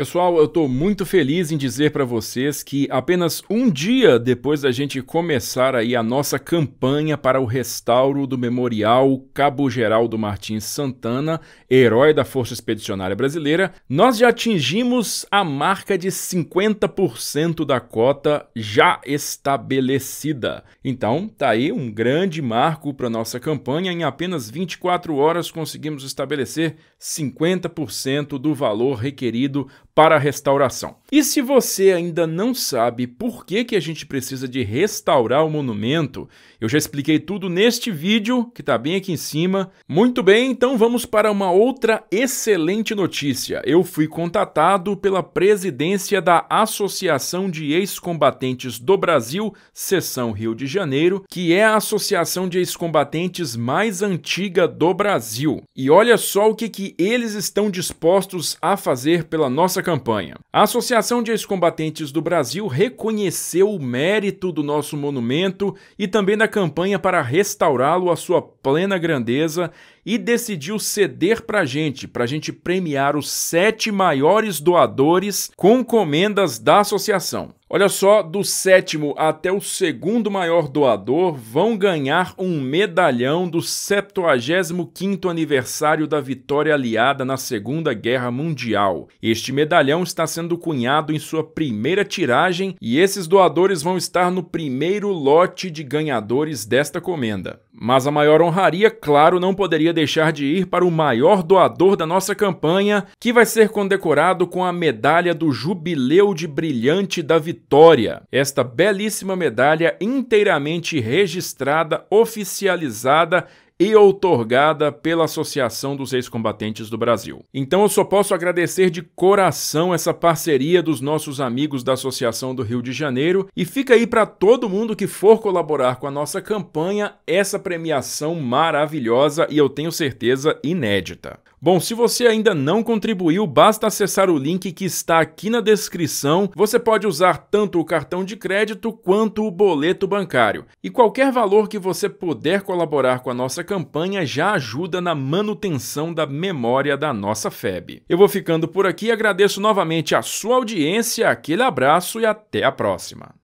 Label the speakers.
Speaker 1: Pessoal, eu estou muito feliz em dizer para vocês que apenas um dia depois da gente começar aí a nossa campanha para o restauro do Memorial Cabo Geraldo Martins Santana, herói da Força Expedicionária Brasileira, nós já atingimos a marca de 50% da cota já estabelecida. Então, tá aí um grande marco para nossa campanha. Em apenas 24 horas conseguimos estabelecer 50% do valor requerido para a restauração. E se você ainda não sabe por que, que a gente precisa de restaurar o monumento, eu já expliquei tudo neste vídeo, que está bem aqui em cima. Muito bem, então vamos para uma outra excelente notícia. Eu fui contatado pela presidência da Associação de Ex-Combatentes do Brasil, Seção Rio de Janeiro, que é a associação de ex-combatentes mais antiga do Brasil. E olha só o que, que eles estão dispostos a fazer pela nossa campanha. A associação Associação de Ex-Combatentes do Brasil reconheceu o mérito do nosso monumento e também da campanha para restaurá-lo à sua plena grandeza e decidiu ceder para a gente, para a gente premiar os sete maiores doadores com comendas da associação. Olha só, do sétimo até o segundo maior doador vão ganhar um medalhão do 75º aniversário da vitória aliada na Segunda Guerra Mundial. Este medalhão está sendo cunhado em sua primeira tiragem e esses doadores vão estar no primeiro lote de ganhadores desta comenda. Mas a maior honraria, claro, não poderia deixar de ir para o maior doador da nossa campanha, que vai ser condecorado com a medalha do Jubileu de Brilhante da Vitória. Esta belíssima medalha inteiramente registrada, oficializada e outorgada pela Associação dos Ex-Combatentes do Brasil. Então eu só posso agradecer de coração essa parceria dos nossos amigos da Associação do Rio de Janeiro e fica aí para todo mundo que for colaborar com a nossa campanha essa premiação maravilhosa e eu tenho certeza inédita. Bom, se você ainda não contribuiu, basta acessar o link que está aqui na descrição. Você pode usar tanto o cartão de crédito quanto o boleto bancário. E qualquer valor que você puder colaborar com a nossa campanha já ajuda na manutenção da memória da nossa FEB. Eu vou ficando por aqui, agradeço novamente a sua audiência, aquele abraço e até a próxima.